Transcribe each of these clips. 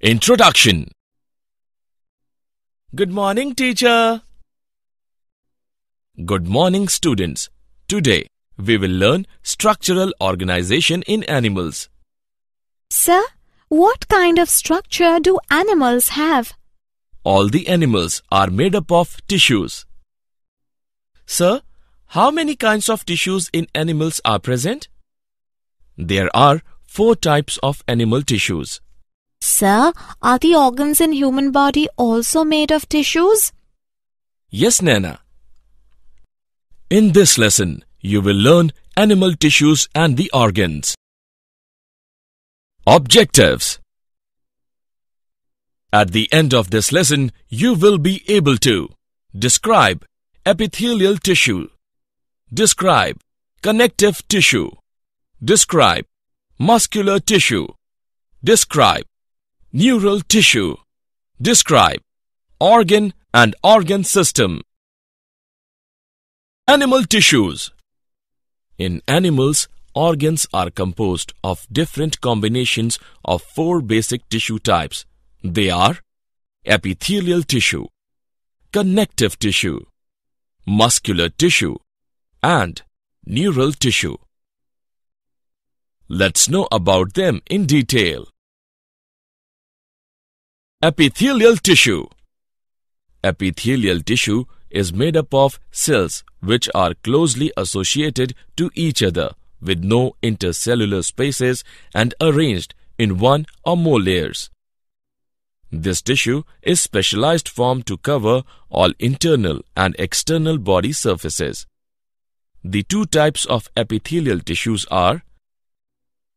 Introduction Good morning, teacher. Good morning, students. Today, we will learn structural organization in animals. Sir, what kind of structure do animals have? All the animals are made up of tissues. Sir, how many kinds of tissues in animals are present? There are four types of animal tissues. Sir, are the organs in human body also made of tissues? Yes, Nana. In this lesson, you will learn animal tissues and the organs. Objectives At the end of this lesson, you will be able to Describe epithelial tissue Describe connective tissue Describe muscular tissue Describe Neural tissue. Describe organ and organ system. Animal tissues. In animals, organs are composed of different combinations of four basic tissue types. They are epithelial tissue, connective tissue, muscular tissue, and neural tissue. Let's know about them in detail. Epithelial tissue Epithelial tissue is made up of cells which are closely associated to each other with no intercellular spaces and arranged in one or more layers. This tissue is specialized form to cover all internal and external body surfaces. The two types of epithelial tissues are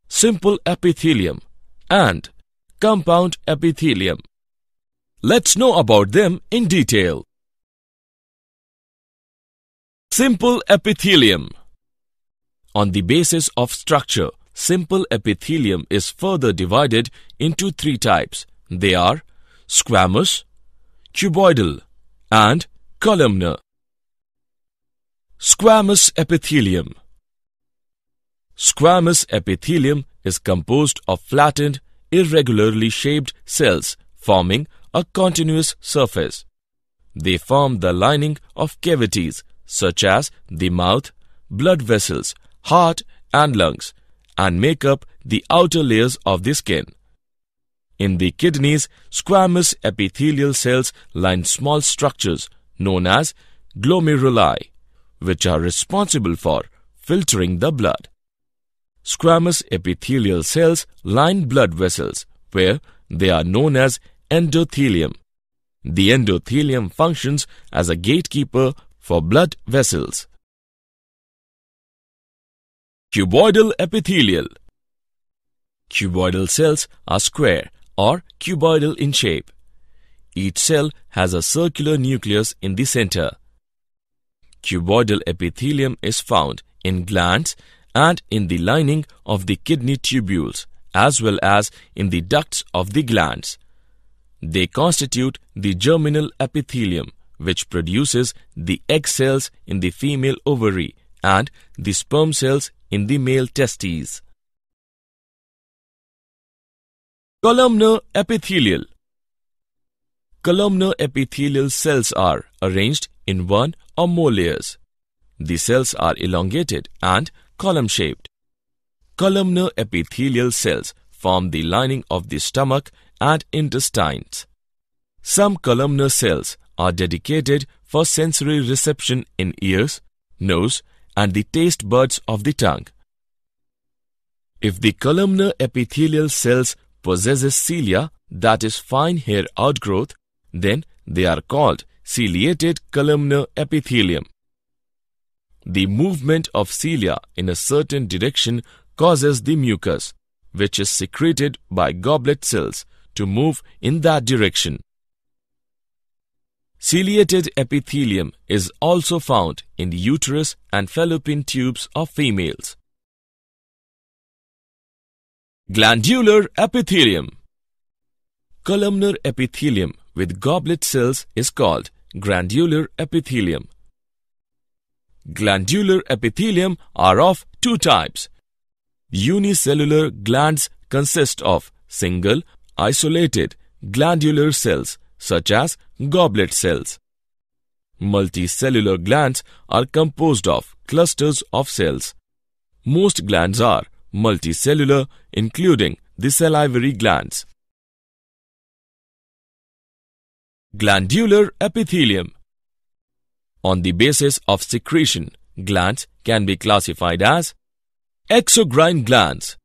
simple epithelium and compound epithelium. Let's know about them in detail. Simple epithelium On the basis of structure, simple epithelium is further divided into three types. They are squamous, cuboidal and columnar. Squamous epithelium Squamous epithelium is composed of flattened, irregularly shaped cells forming a continuous surface. They form the lining of cavities such as the mouth, blood vessels, heart and lungs and make up the outer layers of the skin. In the kidneys, squamous epithelial cells line small structures known as glomeruli, which are responsible for filtering the blood. Squamous epithelial cells line blood vessels, where they are known as endothelium. The endothelium functions as a gatekeeper for blood vessels. Cuboidal epithelial Cuboidal cells are square or cuboidal in shape. Each cell has a circular nucleus in the center. Cuboidal epithelium is found in glands and in the lining of the kidney tubules as well as in the ducts of the glands. They constitute the germinal epithelium, which produces the egg cells in the female ovary and the sperm cells in the male testes. Columnar epithelial Columnar epithelial cells are arranged in one or more layers. The cells are elongated and column-shaped. Columnar epithelial cells form the lining of the stomach and intestines. Some columnar cells are dedicated for sensory reception in ears, nose, and the taste buds of the tongue. If the columnar epithelial cells possesses cilia, that is fine hair outgrowth, then they are called ciliated columnar epithelium. The movement of cilia in a certain direction causes the mucus, which is secreted by goblet cells, to move in that direction. Ciliated epithelium is also found in the uterus and fallopian tubes of females. Glandular epithelium Columnar epithelium with goblet cells is called glandular epithelium. Glandular epithelium are of two types. Unicellular glands consist of single isolated glandular cells such as goblet cells. Multicellular glands are composed of clusters of cells. Most glands are multicellular including the salivary glands. Glandular epithelium On the basis of secretion, glands can be classified as exocrine glands.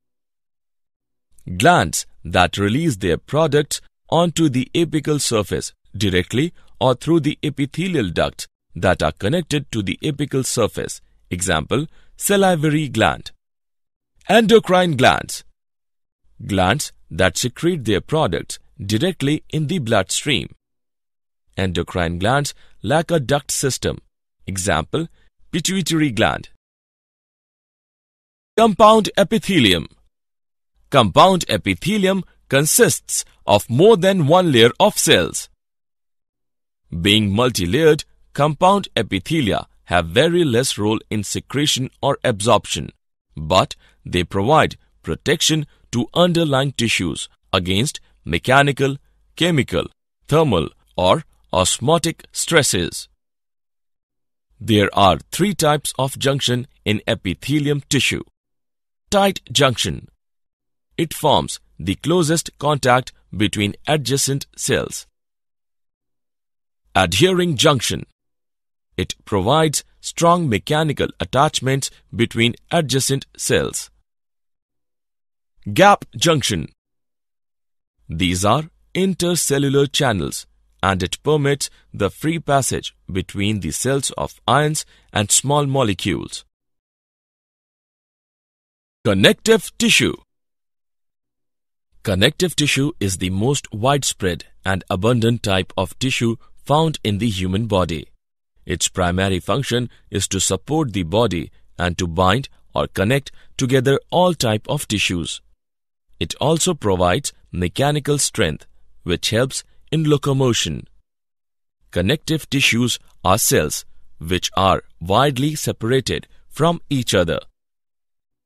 Glands that release their product onto the apical surface directly or through the epithelial duct that are connected to the apical surface. Example, salivary gland. Endocrine glands. Glands that secrete their products directly in the bloodstream. Endocrine glands lack a duct system. Example, pituitary gland. Compound epithelium. Compound epithelium consists of more than one layer of cells. Being multilayered, compound epithelia have very less role in secretion or absorption, but they provide protection to underlying tissues against mechanical, chemical, thermal or osmotic stresses. There are three types of junction in epithelium tissue. Tight junction it forms the closest contact between adjacent cells. Adhering junction. It provides strong mechanical attachments between adjacent cells. Gap junction. These are intercellular channels and it permits the free passage between the cells of ions and small molecules. Connective tissue Connective tissue is the most widespread and abundant type of tissue found in the human body. Its primary function is to support the body and to bind or connect together all type of tissues. It also provides mechanical strength which helps in locomotion. Connective tissues are cells which are widely separated from each other.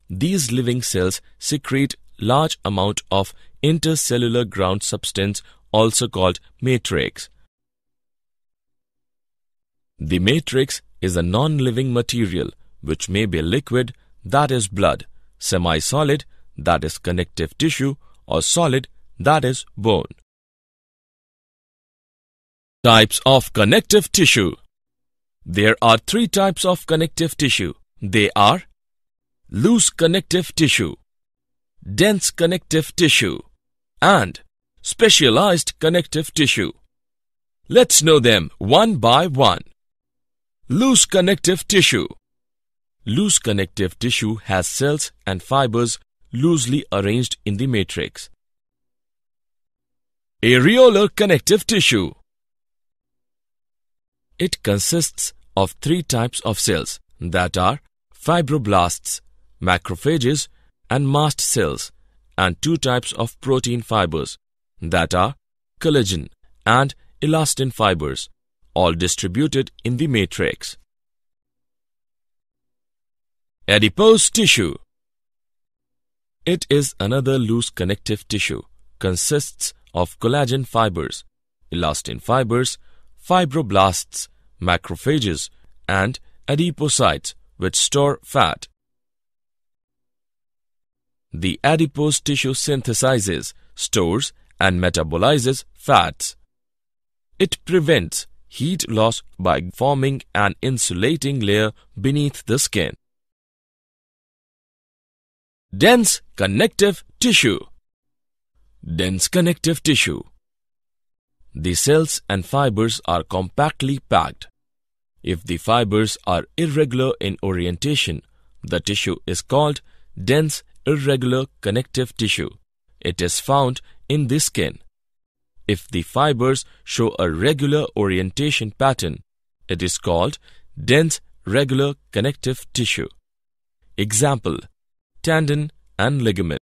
These living cells secrete large amount of intercellular ground substance also called matrix. The matrix is a non-living material which may be liquid, that is blood, semi-solid, that is connective tissue, or solid, that is bone. Types of connective tissue There are three types of connective tissue. They are loose connective tissue, dense connective tissue, and specialized connective tissue. Let's know them one by one. Loose connective tissue. Loose connective tissue has cells and fibers loosely arranged in the matrix. Areolar connective tissue. It consists of three types of cells that are fibroblasts, macrophages and mast cells and two types of protein fibers, that are collagen and elastin fibers, all distributed in the matrix. Adipose tissue It is another loose connective tissue, consists of collagen fibers, elastin fibers, fibroblasts, macrophages, and adipocytes, which store fat. The adipose tissue synthesizes, stores, and metabolizes fats. It prevents heat loss by forming an insulating layer beneath the skin. Dense connective tissue Dense connective tissue The cells and fibers are compactly packed. If the fibers are irregular in orientation, the tissue is called dense irregular connective tissue. It is found in the skin. If the fibers show a regular orientation pattern, it is called dense regular connective tissue. Example, tendon and ligament.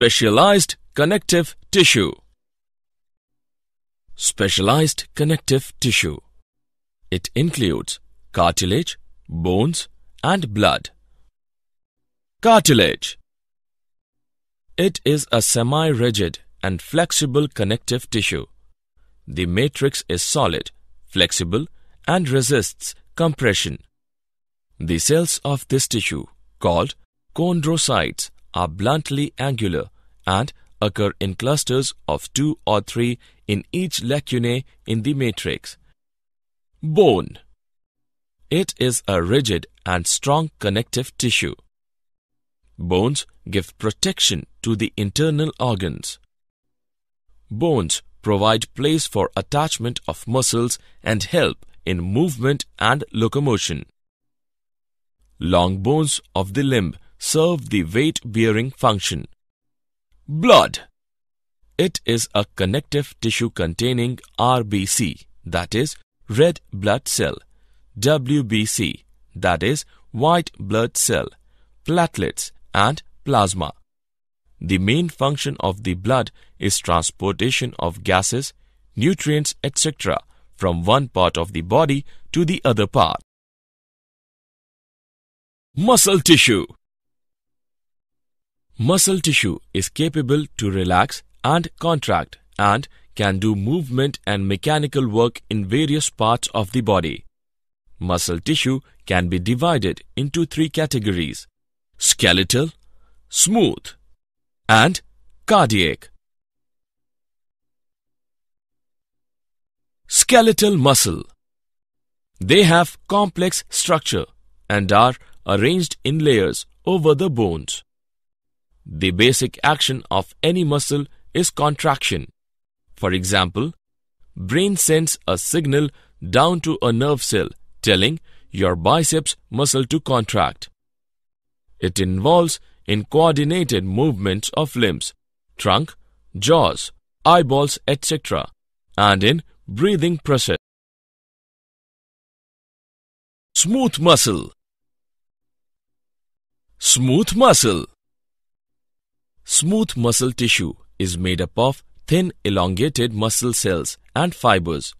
Specialized connective tissue. Specialized connective tissue. It includes cartilage, bones and blood. Cartilage It is a semi-rigid and flexible connective tissue. The matrix is solid, flexible and resists compression. The cells of this tissue, called chondrocytes, are bluntly angular and occur in clusters of two or three in each lacunae in the matrix. Bone It is a rigid and strong connective tissue. Bones give protection to the internal organs. Bones provide place for attachment of muscles and help in movement and locomotion. Long bones of the limb serve the weight-bearing function. Blood It is a connective tissue containing RBC, that is, red blood cell, WBC, that is, white blood cell, platelets and plasma. The main function of the blood is transportation of gases, nutrients, etc. from one part of the body to the other part. Muscle tissue Muscle tissue is capable to relax and contract and can do movement and mechanical work in various parts of the body. Muscle tissue can be divided into three categories skeletal, smooth, and cardiac. Skeletal muscle. They have complex structure and are arranged in layers over the bones. The basic action of any muscle is contraction. For example, brain sends a signal down to a nerve cell telling your biceps muscle to contract. It involves in coordinated movements of limbs, trunk, jaws, eyeballs, etc., and in breathing process. Smooth muscle Smooth muscle Smooth muscle tissue is made up of thin elongated muscle cells and fibers.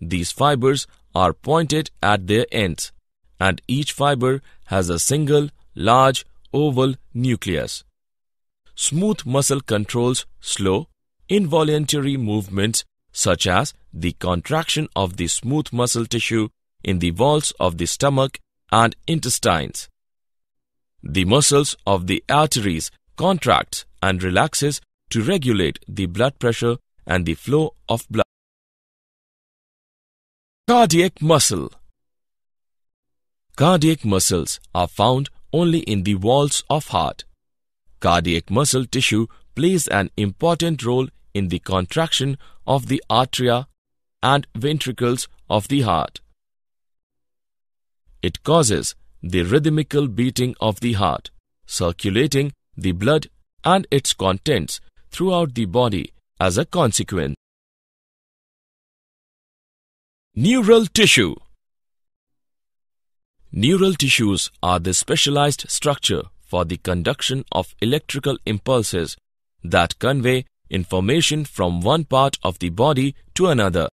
These fibers are pointed at their ends and each fiber has a single large oval nucleus. Smooth muscle controls slow, involuntary movements such as the contraction of the smooth muscle tissue in the walls of the stomach and intestines. The muscles of the arteries contracts and relaxes to regulate the blood pressure and the flow of blood. Cardiac muscle Cardiac muscles are found only in the walls of heart. Cardiac muscle tissue plays an important role in the contraction of the atria and ventricles of the heart. It causes the rhythmical beating of the heart, circulating the blood and its contents throughout the body as a consequence. Neural tissue Neural tissues are the specialized structure for the conduction of electrical impulses that convey information from one part of the body to another.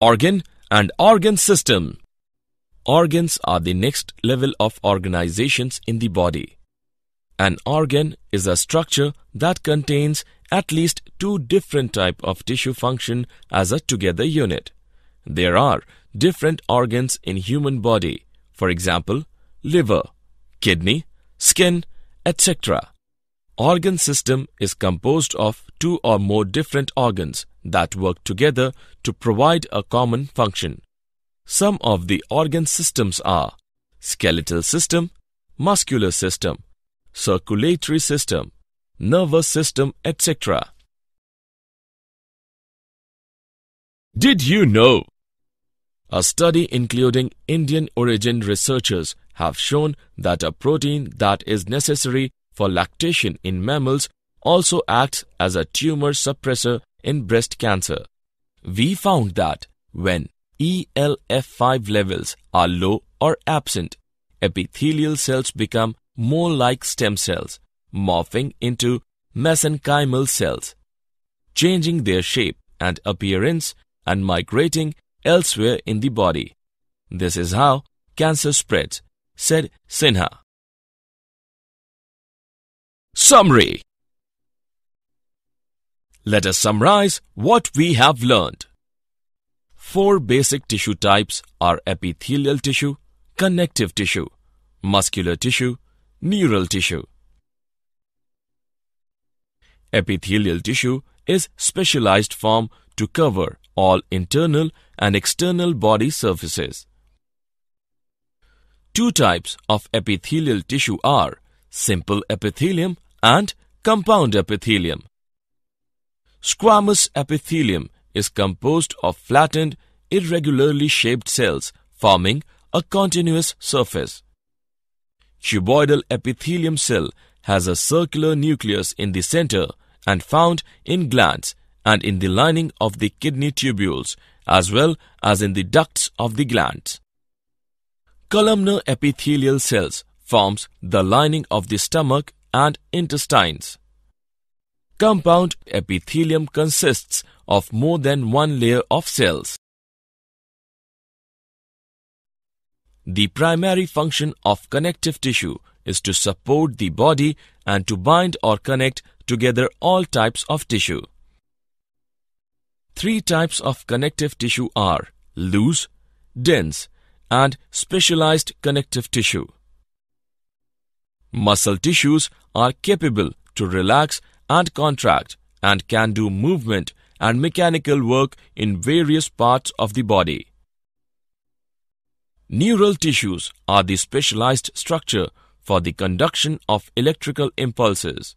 Organ and organ system. Organs are the next level of organizations in the body. An organ is a structure that contains at least two different type of tissue function as a together unit. There are different organs in human body, for example, liver, kidney, skin, etc. Organ system is composed of two or more different organs that work together to provide a common function. Some of the organ systems are skeletal system, muscular system, circulatory system, nervous system, etc. Did you know a study including Indian origin researchers have shown that a protein that is necessary for lactation in mammals also acts as a tumor suppressor in breast cancer. We found that when ELF5 levels are low or absent, epithelial cells become more like stem cells, morphing into mesenchymal cells, changing their shape and appearance and migrating elsewhere in the body. This is how cancer spreads, said Sinha. Summary Let us summarize what we have learned. Four basic tissue types are epithelial tissue, connective tissue, muscular tissue, neural tissue. Epithelial tissue is specialized form to cover all internal and external body surfaces. Two types of epithelial tissue are simple epithelium and compound epithelium. Squamous epithelium is composed of flattened, irregularly shaped cells forming a continuous surface. Cuboidal epithelium cell has a circular nucleus in the center and found in glands and in the lining of the kidney tubules as well as in the ducts of the glands. Columnar epithelial cells forms the lining of the stomach and intestines. Compound epithelium consists of more than one layer of cells. The primary function of connective tissue is to support the body and to bind or connect together all types of tissue. Three types of connective tissue are loose, dense, and specialized connective tissue. Muscle tissues are capable to relax and contract and can do movement and mechanical work in various parts of the body. Neural tissues are the specialized structure for the conduction of electrical impulses.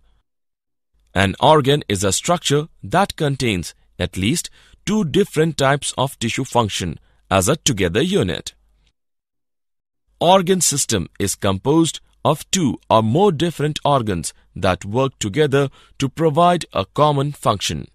An organ is a structure that contains at least two different types of tissue function as a together unit. Organ system is composed of two or more different organs that work together to provide a common function.